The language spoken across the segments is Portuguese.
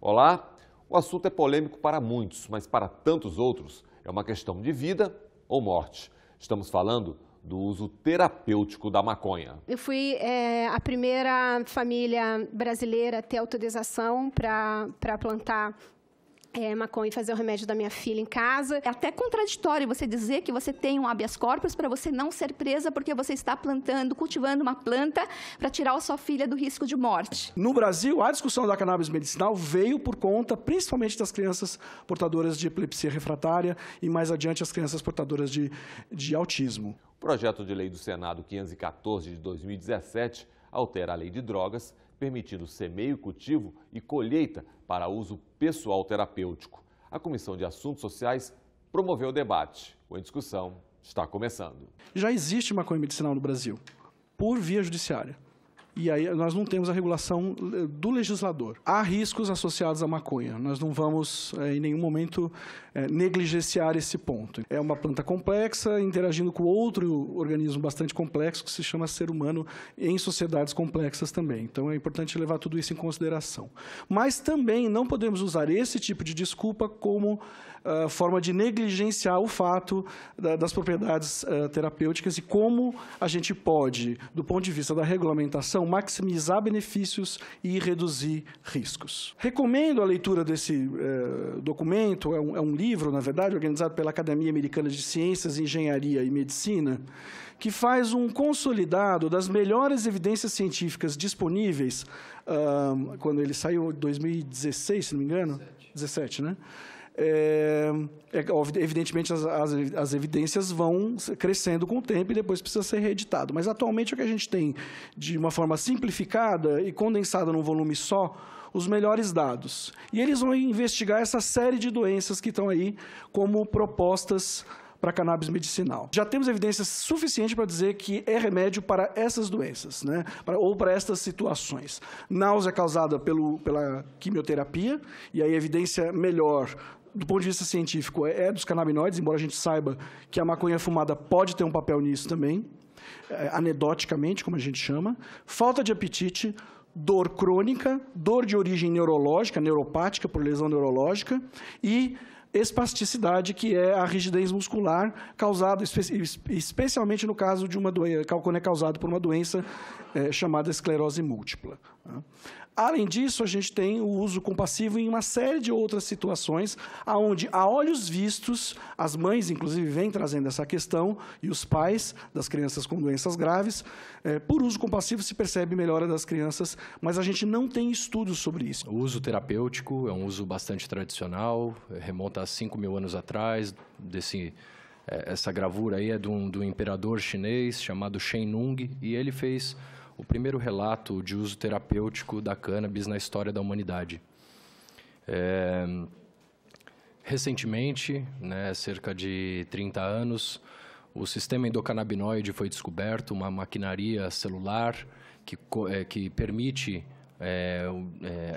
Olá! O assunto é polêmico para muitos, mas para tantos outros é uma questão de vida ou morte. Estamos falando do uso terapêutico da maconha. Eu fui é, a primeira família brasileira a ter autorização para plantar é, maconha e fazer o remédio da minha filha em casa. É até contraditório você dizer que você tem um habeas corpus para você não ser presa porque você está plantando, cultivando uma planta para tirar a sua filha do risco de morte. No Brasil, a discussão da cannabis medicinal veio por conta principalmente das crianças portadoras de epilepsia refratária e mais adiante as crianças portadoras de, de autismo. O projeto de lei do Senado 514 de 2017 altera a lei de drogas permitindo semeio, cultivo e colheita para uso pessoal terapêutico. A Comissão de Assuntos Sociais promoveu o debate. O Em Discussão está começando. Já existe maconha medicinal no Brasil, por via judiciária. E aí nós não temos a regulação eh, do legislador. Há riscos associados à maconha. Nós não vamos, eh, em nenhum momento, eh, negligenciar esse ponto. É uma planta complexa, interagindo com outro organismo bastante complexo, que se chama ser humano, em sociedades complexas também. Então, é importante levar tudo isso em consideração. Mas também não podemos usar esse tipo de desculpa como ah, forma de negligenciar o fato da, das propriedades uh, terapêuticas e como a gente pode, do ponto de vista da regulamentação, maximizar benefícios e reduzir riscos. Recomendo a leitura desse uh, documento, é um, é um livro, na verdade, organizado pela Academia Americana de Ciências, Engenharia e Medicina, que faz um consolidado das melhores evidências científicas disponíveis, uh, quando ele saiu em 2016, se não me engano, 17, 17 né? é, é evidentemente as, as, as, evidências vão crescendo com o tempo e depois precisa ser reeditado. Mas atualmente o que a gente tem, de uma forma simplificada e condensada num volume só, os melhores dados. E eles vão investigar essa série de doenças que estão aí como propostas para cannabis medicinal. Já temos evidências suficiente para dizer que é remédio para essas doenças, né? ou para estas situações. Náusea causada pelo, pela quimioterapia, e aí evidência melhor do ponto de vista científico, é, é dos canabinoides, embora a gente saiba que a maconha fumada pode ter um papel nisso também, é, anedoticamente, como a gente chama, falta de apetite, dor crônica, dor de origem neurológica, neuropática, por lesão neurológica, e espasticidade, que é a rigidez muscular causada, espe especialmente no caso de uma doença, quando é causado por uma doença é, chamada esclerose múltipla. Né? Além disso, a gente tem o uso compassivo em uma série de outras situações, onde, a olhos vistos, as mães, inclusive, vêm trazendo essa questão, e os pais das crianças com doenças graves, é, por uso compassivo se percebe melhora das crianças, mas a gente não tem estudos sobre isso. O uso terapêutico é um uso bastante tradicional, remonta a 5 mil anos atrás, desse é, essa gravura aí é de do imperador chinês chamado Shen Nung, e ele fez o primeiro relato de uso terapêutico da cannabis na história da humanidade. É, recentemente, né, cerca de 30 anos, o sistema endocannabinoide foi descoberto, uma maquinaria celular que, é, que permite é,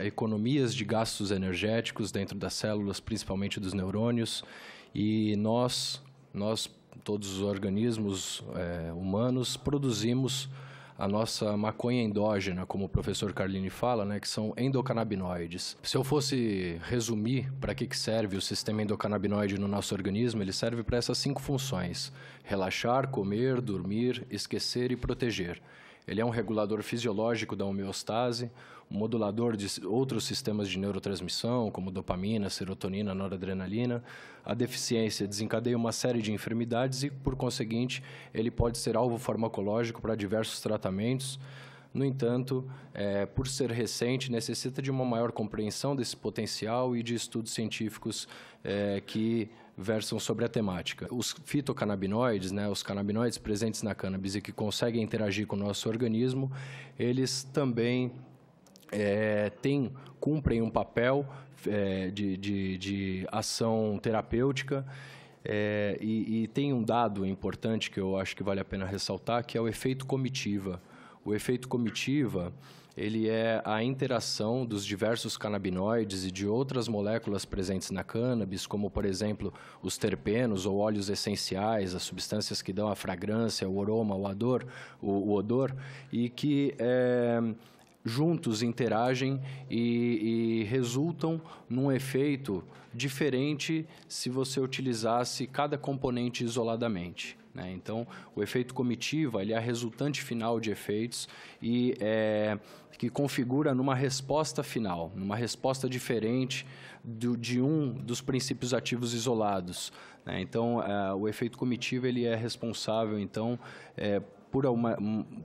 é, economias de gastos energéticos dentro das células, principalmente dos neurônios, e nós, nós todos os organismos é, humanos, produzimos a nossa maconha endógena, como o professor Carlini fala, né, que são endocannabinoides. Se eu fosse resumir para que, que serve o sistema endocannabinoide no nosso organismo, ele serve para essas cinco funções: relaxar, comer, dormir, esquecer e proteger. Ele é um regulador fisiológico da homeostase, modulador de outros sistemas de neurotransmissão, como dopamina, serotonina, noradrenalina. A deficiência desencadeia uma série de enfermidades e, por conseguinte, ele pode ser alvo farmacológico para diversos tratamentos. No entanto, é, por ser recente, necessita de uma maior compreensão desse potencial e de estudos científicos é, que versam sobre a temática. Os fitocannabinoides, né, os canabinoides presentes na cannabis e que conseguem interagir com o nosso organismo, eles também é, tem, cumprem um papel é, de, de, de, ação terapêutica. É, e, e tem um dado importante que eu acho que vale a pena ressaltar, que é o efeito comitiva. O efeito comitiva, ele é a interação dos diversos canabinoides e de outras moléculas presentes na cannabis, como por exemplo os terpenos ou óleos essenciais, as substâncias que dão a fragrância, o aroma, o odor, o, o odor e que é, juntos interagem e, e, resultam num efeito diferente se você utilizasse cada componente isoladamente. Né? Então, o efeito comitiva ele é a resultante final de efeitos e é, que configura numa resposta final, numa resposta diferente do, de um dos princípios ativos isolados. Né? Então, é, o efeito comitiva ele é responsável então é, por uma,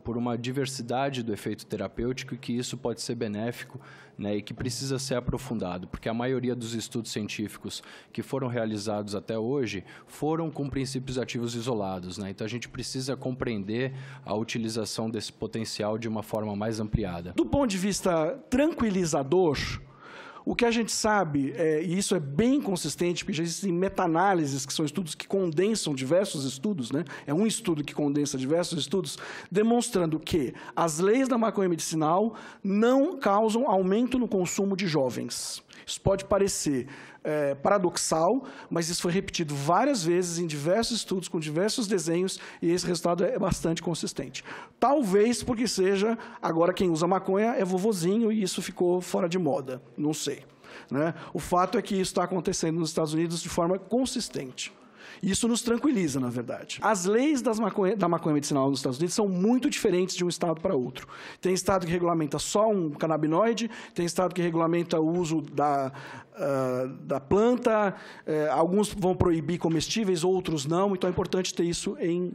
por uma diversidade do efeito terapêutico e que isso pode ser benéfico né, e que precisa ser aprofundado, porque a maioria dos estudos científicos que foram realizados até hoje foram com princípios ativos isolados. Né? Então, a gente precisa compreender a utilização desse potencial de uma forma mais ampliada. Do ponto de vista tranquilizador, o que a gente sabe, é, e isso é bem consistente, porque já existem meta-análises, que são estudos que condensam diversos estudos, né? é um estudo que condensa diversos estudos, demonstrando que as leis da maconha medicinal não causam aumento no consumo de jovens. Isso pode parecer é, paradoxal, mas isso foi repetido várias vezes em diversos estudos, com diversos desenhos, e esse resultado é bastante consistente. Talvez porque seja, agora quem usa maconha é vovozinho e isso ficou fora de moda, não sei. Né? O fato é que isso está acontecendo nos Estados Unidos de forma consistente. Isso nos tranquiliza, na verdade. As leis maconha, da maconha medicinal nos Estados Unidos são muito diferentes de um estado para outro. Tem estado que regulamenta só um canabinoide, tem estado que regulamenta o uso da, uh, da planta, uh, alguns vão proibir comestíveis, outros não, então é importante ter isso em uh,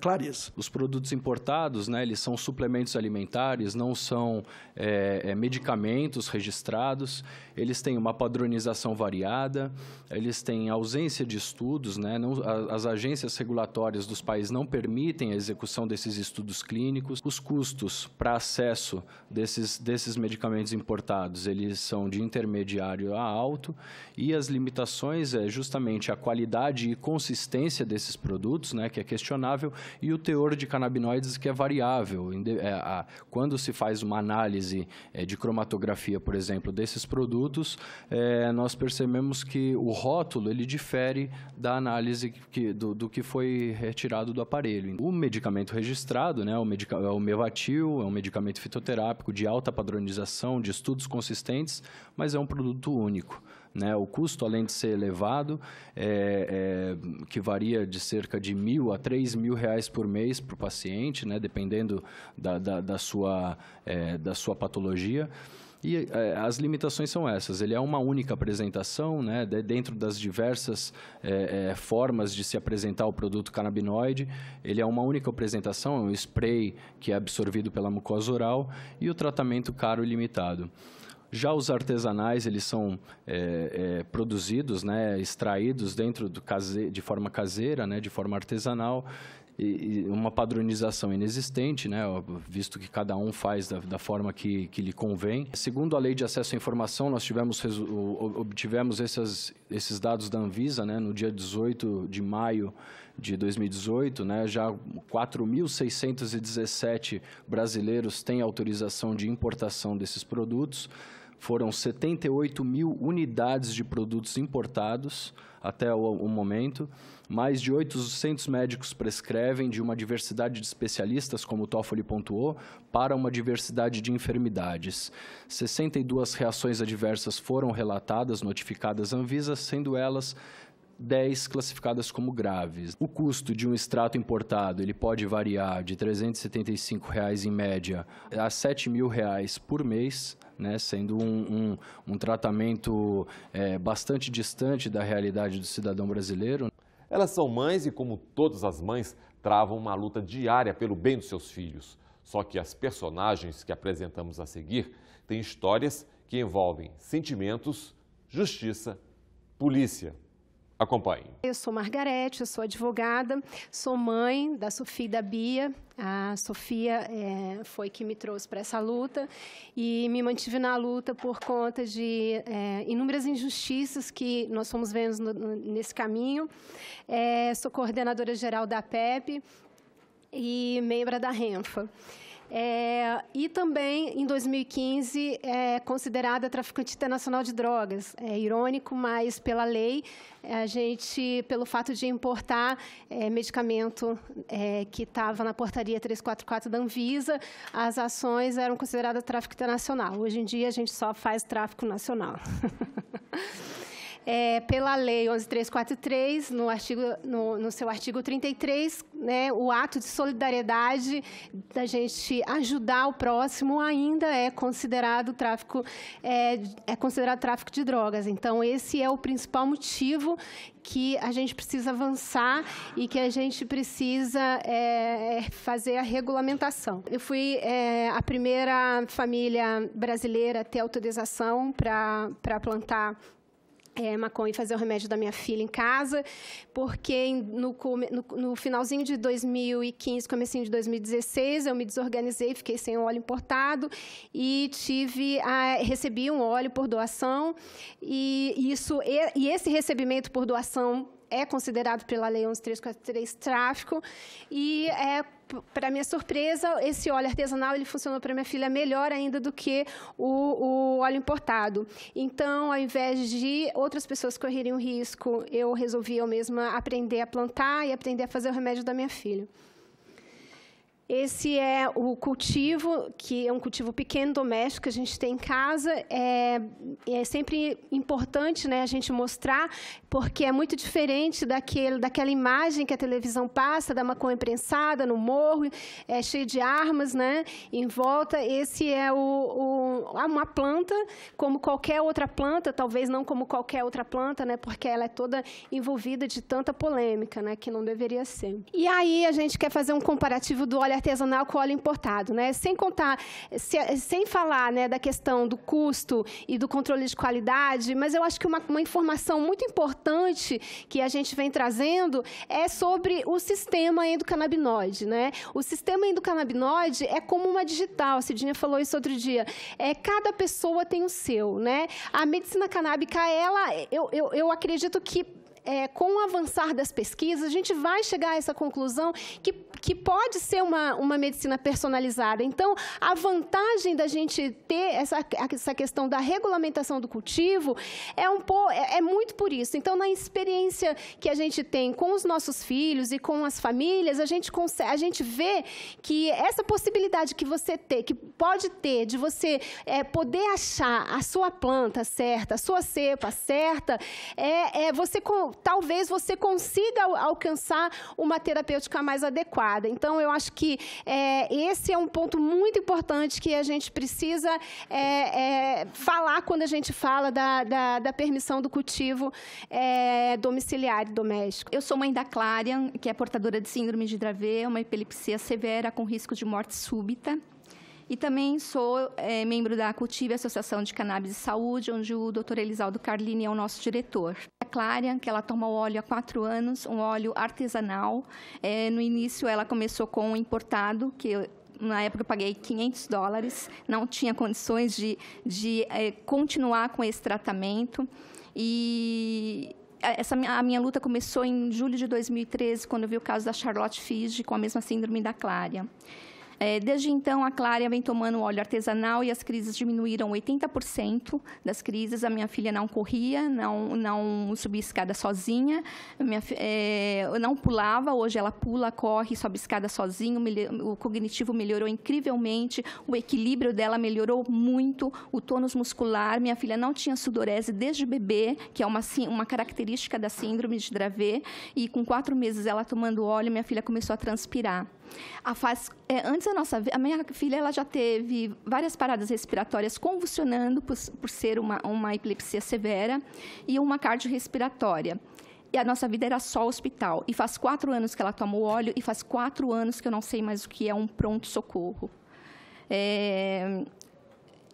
clareza. Os produtos importados, né, eles são suplementos alimentares, não são é, medicamentos registrados, eles têm uma padronização variada, eles têm ausência de estudos, né, não, as agências regulatórias dos países não permitem a execução desses estudos clínicos. Os custos para acesso desses, desses medicamentos importados, eles são de intermediário a alto e as limitações é justamente a qualidade e consistência desses produtos, né, que é questionável, e o teor de canabinoides, que é variável. É, quando se faz uma análise é, de cromatografia, por exemplo, desses produtos, é, nós percebemos que o rótulo ele difere da análise análise que, do, do, que foi retirado do aparelho. O medicamento registrado, né, o medica, é o Mevatil, é um medicamento fitoterápico de alta padronização, de estudos consistentes, mas é um produto único. Né? O custo, além de ser elevado, é, é, que varia de cerca de mil a três mil reais por mês para o paciente, né? dependendo da, da, da sua, é, da sua patologia. E é, as limitações são essas. Ele é uma única apresentação, né, dentro das diversas é, é, formas de se apresentar o produto canabinoide. Ele é uma única apresentação, é um spray que é absorvido pela mucosa oral e o tratamento caro e limitado. Já os artesanais, eles são é, é, produzidos, né, extraídos dentro do case... de forma caseira, né, de forma artesanal, uma padronização inexistente, né, visto que cada um faz da, da, forma que, que lhe convém. Segundo a lei de acesso à informação, nós tivemos, obtivemos essas, esses dados da Anvisa né, no dia 18 de maio de 2018, né, já 4.617 brasileiros têm autorização de importação desses produtos foram 78 mil unidades de produtos importados até o, o, momento. Mais de 800 médicos prescrevem de uma diversidade de especialistas, como o Toffoli pontuou, para uma diversidade de enfermidades. 62 reações adversas foram relatadas, notificadas à Anvisa, sendo elas 10 classificadas como graves. O custo de um extrato importado ele pode variar de R$ 375 reais em média a R$ 7 mil reais por mês. Né, sendo um, um, um tratamento é, bastante distante da realidade do cidadão brasileiro. Elas são mães e, como todas as mães, travam uma luta diária pelo bem dos seus filhos. Só que as personagens que apresentamos a seguir têm histórias que envolvem sentimentos, justiça, polícia. Acompanhe. Eu sou Margarete, eu sou advogada, sou mãe da Sofia e da Bia. A Sofia é, foi que me trouxe para essa luta e me mantive na luta por conta de é, inúmeras injustiças que nós fomos vendo no, nesse caminho. É, sou coordenadora geral da PEP e membra da RENFA. É, e também, em 2015, é considerada traficante internacional de drogas. É irônico, mas pela lei, a gente, pelo fato de importar é, medicamento é, que estava na portaria 344 da Anvisa, as ações eram consideradas tráfico internacional. Hoje em dia, a gente só faz tráfico nacional. é, pela Lei 11.343, no, artigo, no, no seu artigo 33, né, o ato de solidariedade da gente ajudar o próximo ainda é considerado tráfico é, é considerado tráfico de drogas. Então esse é o principal motivo que a gente precisa avançar e que a gente precisa é, é fazer a regulamentação. Eu fui é, a primeira família brasileira a ter autorização para plantar é, maconha e fazer o remédio da minha filha em casa, porque no, no, no, finalzinho de 2015, comecinho de 2016, eu me desorganizei, fiquei sem óleo importado e tive a, recebi um óleo por doação e isso e, e esse recebimento por doação é considerado pela Lei 11343 tráfico e é para minha surpresa, esse óleo artesanal ele funcionou para minha filha melhor ainda do que o, o, óleo importado. Então, ao invés de outras pessoas correrem o risco, eu resolvi eu mesma aprender a plantar e aprender a fazer o remédio da minha filha. Esse é o cultivo, que é um cultivo pequeno, doméstico, que a gente tem em casa. É, é sempre importante né, a gente mostrar, porque é muito diferente daquele, daquela imagem que a televisão passa, da maconha prensada no morro, é cheio de armas né, em volta. Esse é o, o, uma planta, como qualquer outra planta, talvez não como qualquer outra planta, né, porque ela é toda envolvida de tanta polêmica, né, que não deveria ser. E aí a gente quer fazer um comparativo do óleo artesanal com óleo importado, né? Sem contar, se, sem falar né, da questão do custo e do controle de qualidade, mas eu acho que uma, uma informação muito importante que a gente vem trazendo é sobre o sistema endocannabinoide, né? O sistema endocannabinoide é como uma digital, a Cidinha falou isso outro dia. É, cada pessoa tem o seu, né? A medicina canábica, ela, eu, eu, eu acredito que é, com o avançar das pesquisas, a gente vai chegar a essa conclusão que, que pode ser uma, uma medicina personalizada. Então, a vantagem da gente ter essa, essa questão da regulamentação do cultivo é, um po, é, é muito por isso. Então, na experiência que a gente tem com os nossos filhos e com as famílias, a gente, consegue, a gente vê que essa possibilidade que você tem, que pode ter, de você é, poder achar a sua planta certa, a sua cepa certa, é, é você talvez você consiga alcançar uma terapêutica mais adequada. Então, eu acho que é, esse é um ponto muito importante que a gente precisa é, é, falar quando a gente fala da, da, da permissão do cultivo é, domiciliar e doméstico. Eu sou mãe da Clarion, que é portadora de síndrome de Dravet, uma epilepsia severa com risco de morte súbita. E também sou é, membro da CUTIV, Associação de Cannabis e Saúde, onde o Dr. Elisaldo Carlini é o nosso diretor. A Clária, que ela toma o óleo há quatro anos, um óleo artesanal. É, no início, ela começou com o importado, que na época eu paguei 500 dólares, não tinha condições de, de é, continuar com esse tratamento. E essa, a minha luta começou em julho de 2013, quando eu vi o caso da Charlotte Fige com a mesma síndrome da Clária. É, desde então, a Clara vem tomando óleo artesanal e as crises diminuíram 80% das crises. A minha filha não corria, não, não subia escada sozinha, minha, é, não pulava. Hoje ela pula, corre, sobe escada sozinha. O, o cognitivo melhorou incrivelmente, o equilíbrio dela melhorou muito, o tônus muscular. Minha filha não tinha sudorese desde bebê, que é uma, uma característica da síndrome de Dravet. E com quatro meses ela tomando óleo, minha filha começou a transpirar. A fase, é, antes a nossa, a minha filha ela já teve várias paradas respiratórias convulsionando por, por ser uma, uma epilepsia severa e uma cardiorrespiratória e a nossa vida era só hospital. E faz quatro anos que ela toma o óleo e faz quatro anos que eu não sei mais o que é um pronto-socorro. É,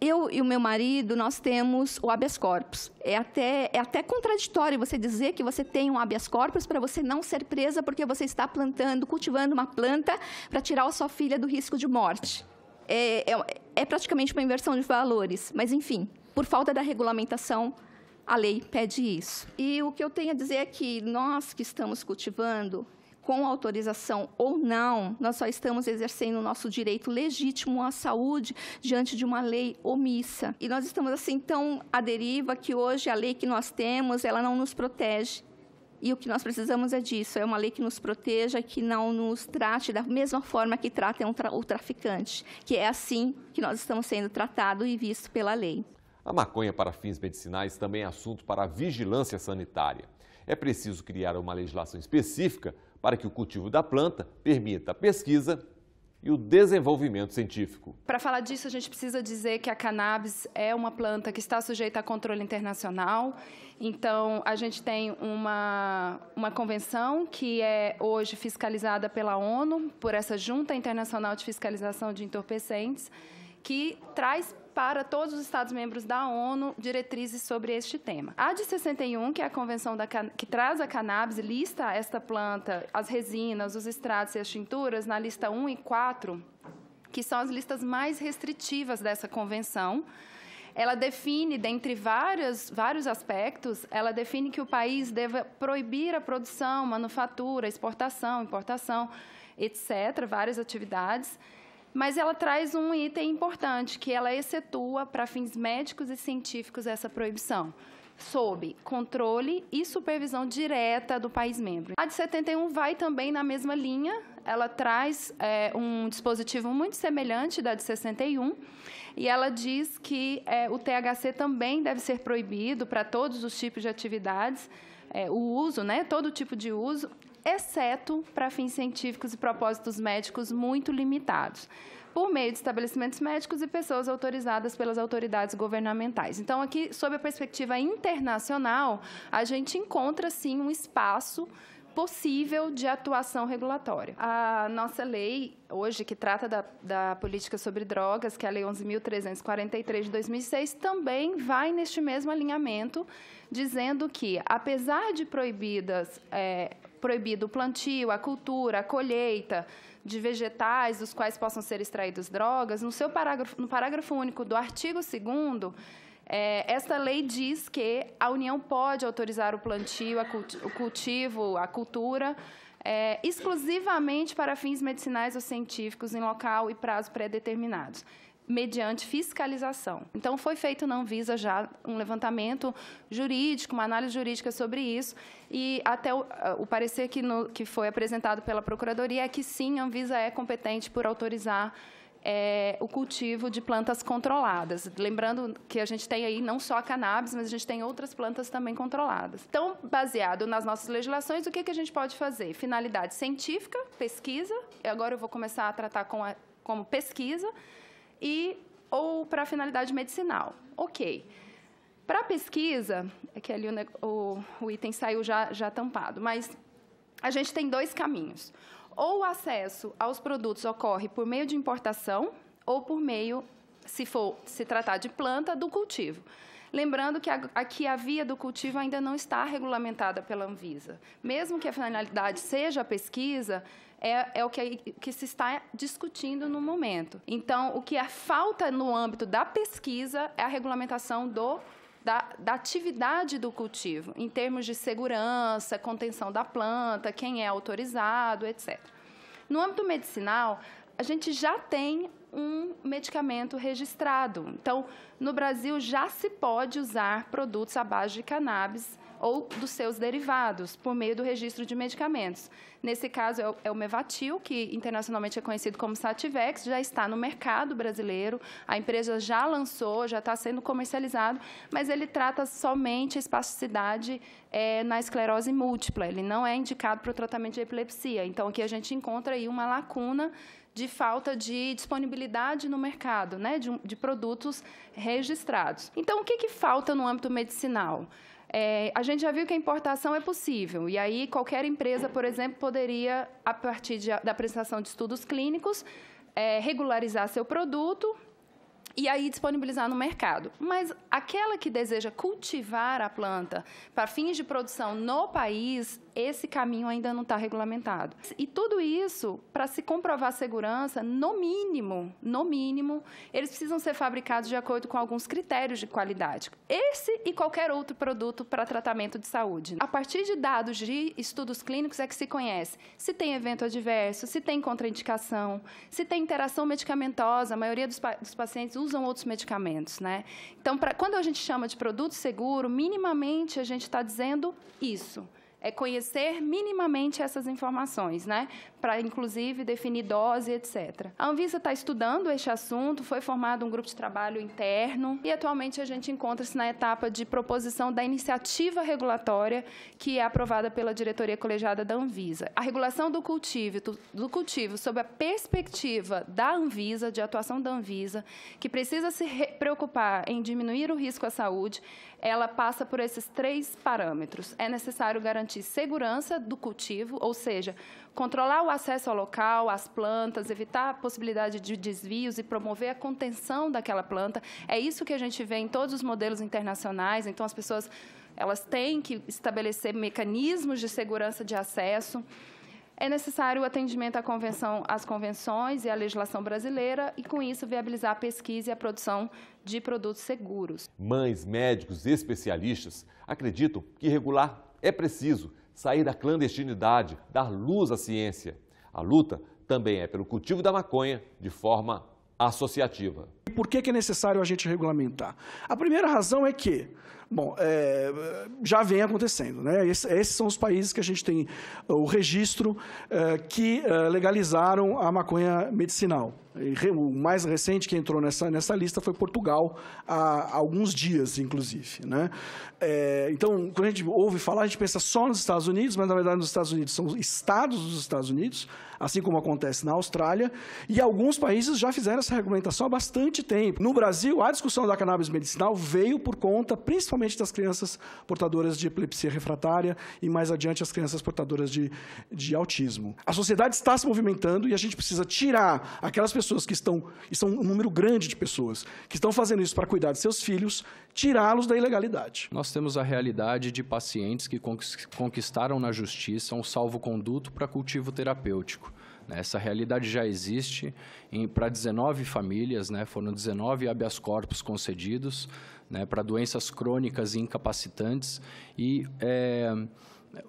eu e o meu marido, nós temos o habeas corpus. É até, é até contraditório você dizer que você tem um habeas corpus para você não ser presa porque você está plantando, cultivando uma planta para tirar a sua filha do risco de morte. É, é, é praticamente uma inversão de valores, mas enfim, por falta da regulamentação, a lei pede isso. E o que eu tenho a dizer é que nós que estamos cultivando com autorização ou não, nós só estamos exercendo o nosso direito legítimo à saúde diante de uma lei omissa. E nós estamos assim tão à deriva que hoje a lei que nós temos, ela não nos protege. E o que nós precisamos é disso, é uma lei que nos proteja, que não nos trate da mesma forma que trata o traficante, que é assim que nós estamos sendo tratados e vistos pela lei. A maconha para fins medicinais também é assunto para a vigilância sanitária. É preciso criar uma legislação específica para que o cultivo da planta permita a pesquisa e o desenvolvimento científico. Para falar disso, a gente precisa dizer que a cannabis é uma planta que está sujeita a controle internacional. Então, a gente tem uma, uma convenção que é hoje fiscalizada pela ONU, por essa Junta Internacional de Fiscalização de Entorpecentes, que traz para todos os Estados-membros da ONU diretrizes sobre este tema. A de 61, que é a convenção da, que traz a cannabis, lista esta planta, as resinas, os extratos e as tinturas na lista 1 e 4, que são as listas mais restritivas dessa convenção. Ela define, dentre várias, vários aspectos, ela define que o país deve proibir a produção, manufatura, exportação, importação, etc., várias atividades mas ela traz um item importante, que ela excetua para fins médicos e científicos essa proibição, sob controle e supervisão direta do país membro. A de 71 vai também na mesma linha, ela traz é, um dispositivo muito semelhante da de 61 e ela diz que é, o THC também deve ser proibido para todos os tipos de atividades, é, o uso, né, todo tipo de uso, exceto para fins científicos e propósitos médicos muito limitados por meio de estabelecimentos médicos e pessoas autorizadas pelas autoridades governamentais. Então, aqui, sob a perspectiva internacional, a gente encontra, sim, um espaço possível de atuação regulatória. A nossa lei, hoje, que trata da, da política sobre drogas, que é a Lei 11.343 de 2006, também vai neste mesmo alinhamento, dizendo que, apesar de proibidas é, proibido o plantio, a cultura, a colheita de vegetais dos quais possam ser extraídos drogas, no seu parágrafo, no parágrafo único do artigo 2 é, esta lei diz que a União pode autorizar o plantio, o cultivo, a cultura, é, exclusivamente para fins medicinais ou científicos em local e prazo pré-determinados mediante fiscalização. Então, foi feito na Anvisa já um levantamento jurídico, uma análise jurídica sobre isso, e até o, o parecer que, no, que foi apresentado pela Procuradoria é que sim, a Anvisa é competente por autorizar é, o cultivo de plantas controladas. Lembrando que a gente tem aí não só a cannabis, mas a gente tem outras plantas também controladas. Então, baseado nas nossas legislações, o que, que a gente pode fazer? Finalidade científica, pesquisa, agora eu vou começar a tratar com a, como pesquisa, e ou para finalidade medicinal. Ok. Para pesquisa, é que ali o, o, o item saiu já, já tampado, mas a gente tem dois caminhos ou o acesso aos produtos ocorre por meio de importação ou por meio, se for se tratar de planta, do cultivo. Lembrando que aqui a via do cultivo ainda não está regulamentada pela Anvisa. Mesmo que a finalidade seja a pesquisa, é, é o que, que, se está discutindo no momento. Então, o que é falta no âmbito da pesquisa é a regulamentação do da, da atividade do cultivo, em termos de segurança, contenção da planta, quem é autorizado, etc. No âmbito medicinal, a gente já tem um medicamento registrado. Então, no Brasil já se pode usar produtos à base de cannabis ou dos seus derivados, por meio do registro de medicamentos. Nesse caso, é, é o Mevatil, que internacionalmente é conhecido como Sativex, já está no mercado brasileiro, a empresa já lançou, já está sendo comercializado, mas ele trata somente a espasticidade é, na esclerose múltipla, ele não é indicado para o tratamento de epilepsia. Então, aqui a gente encontra aí uma lacuna de falta de disponibilidade no mercado, né, de, de produtos registrados. Então, o que, que falta no âmbito medicinal? É, a gente já viu que a importação é possível, e aí qualquer empresa, por exemplo, poderia, a partir de, da apresentação de estudos clínicos, é, regularizar seu produto e aí disponibilizar no mercado. Mas aquela que deseja cultivar a planta para fins de produção no país, esse caminho ainda não está regulamentado. E tudo isso, para se comprovar a segurança, no mínimo, no mínimo, eles precisam ser fabricados de acordo com alguns critérios de qualidade. Esse e qualquer outro produto para tratamento de saúde. A partir de dados de estudos clínicos é que se conhece se tem evento adverso, se tem contraindicação, se tem interação medicamentosa, a maioria dos, pa dos pacientes usam outros medicamentos, né? Então, pra, quando a gente chama de produto seguro, minimamente a gente está dizendo isso é conhecer minimamente essas informações, né? para inclusive definir dose, etc. A Anvisa está estudando este assunto, foi formado um grupo de trabalho interno e atualmente a gente encontra-se na etapa de proposição da iniciativa regulatória que é aprovada pela diretoria colegiada da Anvisa. A regulação do cultivo, do cultivo sob a perspectiva da Anvisa, de atuação da Anvisa, que precisa se preocupar em diminuir o risco à saúde, ela passa por esses três parâmetros. É necessário garantir segurança do cultivo, ou seja, controlar o o acesso ao local, às plantas, evitar a possibilidade de desvios e promover a contenção daquela planta. É isso que a gente vê em todos os modelos internacionais. Então, as pessoas elas têm que estabelecer mecanismos de segurança de acesso. É necessário o atendimento à convenção, às convenções e à legislação brasileira e, com isso, viabilizar a pesquisa e a produção de produtos seguros. Mães, médicos e especialistas acreditam que regular é preciso sair da clandestinidade, dar luz à ciência. A luta também é pelo cultivo da maconha de forma associativa por que, que, é necessário a gente regulamentar? A primeira razão é que, bom, é, já vem acontecendo, né? Esse, esses são os países que a gente tem é, o registro é, que é, legalizaram a maconha medicinal. E, o mais recente que entrou nessa, nessa lista foi Portugal, há, há alguns dias, inclusive. Né? É, então, quando a gente ouve falar, a gente pensa só nos Estados Unidos, mas na verdade nos Estados Unidos são estados dos Estados Unidos, assim como acontece na Austrália, e alguns países já fizeram essa regulamentação há bastante bastante tempo. No Brasil, a discussão da cannabis medicinal veio por conta principalmente das crianças portadoras de epilepsia refratária e mais adiante as crianças portadoras de, de autismo. A sociedade está se movimentando e a gente precisa tirar aquelas pessoas que estão, e são um número grande de pessoas, que estão fazendo isso para cuidar de seus filhos, tirá-los da ilegalidade. Nós temos a realidade de pacientes que conquistaram na justiça um salvo-conduto para cultivo terapêutico. Né? Essa realidade já existe para 19 famílias, né? foram 19 habeas corpus concedidos né? para doenças crônicas e incapacitantes. E é,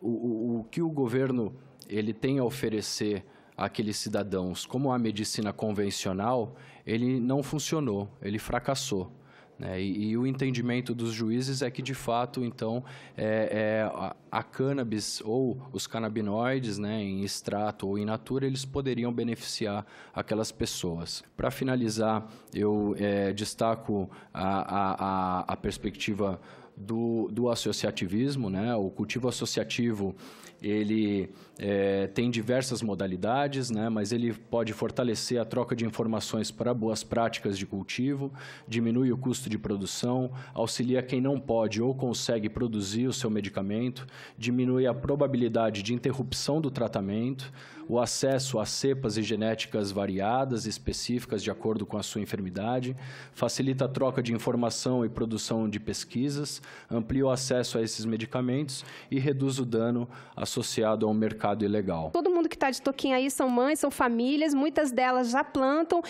o, o que o governo ele tem a oferecer àqueles cidadãos, como a medicina convencional, ele não funcionou, ele fracassou. Né? E, e, o entendimento dos juízes é que, de fato, então, é, é a, a, cannabis ou os canabinoides né, em extrato ou in natura, eles poderiam beneficiar aquelas pessoas. Para finalizar, eu é, destaco a, a, a perspectiva do, do associativismo, né? o cultivo associativo ele é, tem diversas modalidades, né, mas ele pode fortalecer a troca de informações para boas práticas de cultivo, diminui o custo de produção, auxilia quem não pode ou consegue produzir o seu medicamento, diminui a probabilidade de interrupção do tratamento, o acesso a cepas e genéticas variadas específicas de acordo com a sua enfermidade, facilita a troca de informação e produção de pesquisas, amplia o acesso a esses medicamentos e reduz o dano à associado a um mercado ilegal. Todo mundo que está de toquinha aí são mães, são famílias, muitas delas já plantam,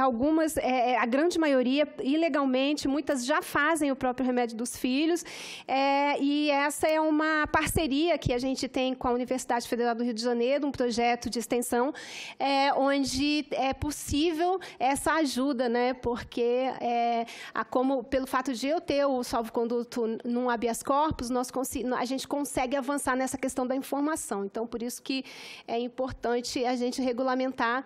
algumas, é, é, a grande maioria ilegalmente, muitas já fazem o próprio remédio dos filhos. É, e essa é uma parceria que a gente tem com a Universidade Federal do Rio de Janeiro, um projeto de extensão, é, onde é possível essa ajuda, né? Porque é, a, como pelo fato de eu ter o salvo-conduto num habeas corpus, nós a gente consegue avançar nessa questão da informação. Então, por isso que é importante a gente regulamentar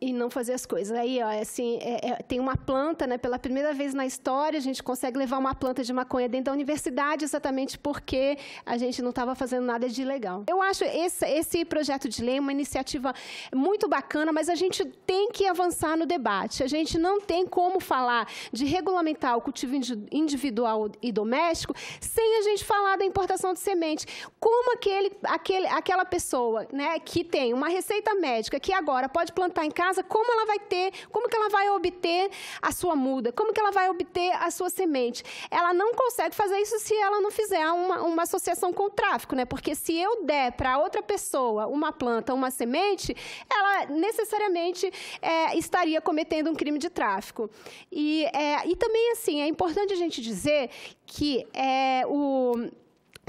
e não fazer as coisas. Aí, ó, é assim, é, é, tem uma planta, né? Pela primeira vez na história, a gente consegue levar uma planta de maconha dentro da universidade, exatamente porque a gente não estava fazendo nada de ilegal Eu acho esse, esse projeto de lei uma iniciativa muito bacana, mas a gente tem que avançar no debate. A gente não tem como falar de regulamentar o cultivo individual e doméstico sem a gente falar da importação de semente. Como aquele, aquele, aquela pessoa, né, que tem uma receita médica que agora pode plantar em casa casa, como ela vai ter, como que ela vai obter a sua muda, como que ela vai obter a sua semente. Ela não consegue fazer isso se ela não fizer uma, uma associação com o tráfico, né? Porque se eu der para outra pessoa uma planta, uma semente, ela necessariamente é, estaria cometendo um crime de tráfico. E, é, e também, assim, é importante a gente dizer que é, o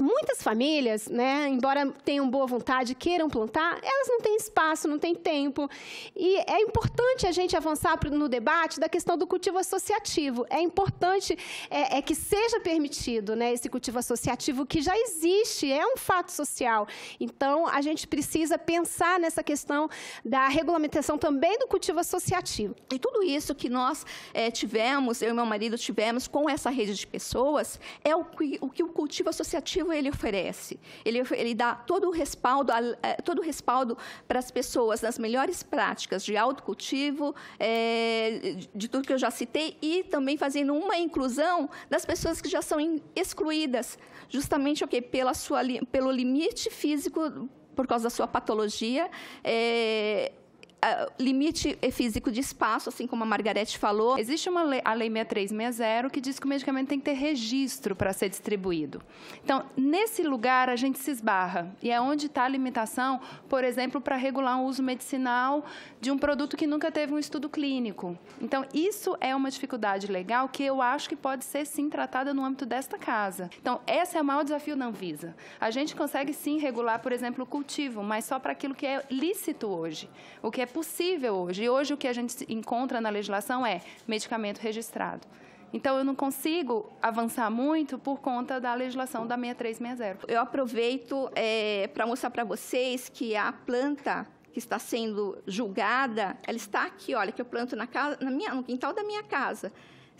muitas famílias, né, embora tenham boa vontade, queiram plantar, elas não têm espaço, não têm tempo. E é importante a gente avançar no debate da questão do cultivo associativo. É importante é, é que seja permitido né, esse cultivo associativo que já existe, é um fato social. Então, a gente precisa pensar nessa questão da regulamentação também do cultivo associativo. E tudo isso que nós é, tivemos, eu e meu marido tivemos com essa rede de pessoas, é o que o, que o cultivo associativo ele oferece? Ele, ele dá todo o respaldo, eh, todo o respaldo para as pessoas nas melhores práticas de autocultivo, é, de tudo que eu já citei, e também fazendo uma inclusão das pessoas que já são excluídas, justamente okay, pela sua, pelo limite físico por causa da sua patologia, é, Uh, limite físico de espaço, assim como a Margarete falou, existe uma lei, a Lei 6360 que diz que o medicamento tem que ter registro para ser distribuído. Então, nesse lugar, a gente se esbarra. E é onde está a limitação, por exemplo, para regular um uso medicinal de um produto que nunca teve um estudo clínico. Então, isso é uma dificuldade legal que eu acho que pode ser, sim, tratada no âmbito desta casa. Então, esse é o maior desafio da Anvisa. A gente consegue, sim, regular, por exemplo, o cultivo, mas só para aquilo que é lícito hoje. O que é possível hoje. E hoje o que a gente encontra na legislação é medicamento registrado. Então, eu não consigo avançar muito por conta da legislação da 6360. Eu aproveito é, eh, para mostrar para vocês que a planta que está sendo julgada, ela está aqui, olha, que eu planto na, casa, na minha, no quintal da minha casa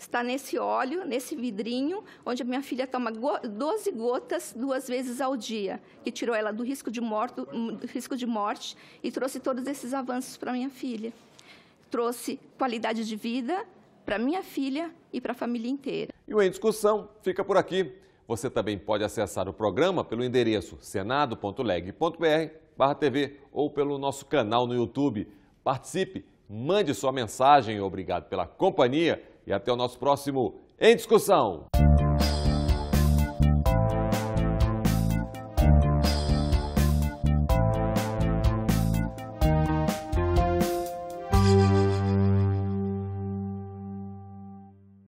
está nesse óleo, nesse vidrinho, onde a minha filha toma 12 gotas duas vezes ao dia, que tirou ela do risco de, morto, do risco de morte e trouxe todos esses avanços para minha filha. Trouxe qualidade de vida para minha filha e para a família inteira. E o Em Discussão fica por aqui. Você também pode acessar o programa pelo endereço senado.leg.br TV ou pelo nosso canal no YouTube. Participe, mande sua mensagem. Obrigado pela companhia e até o nosso próximo Em Discussão.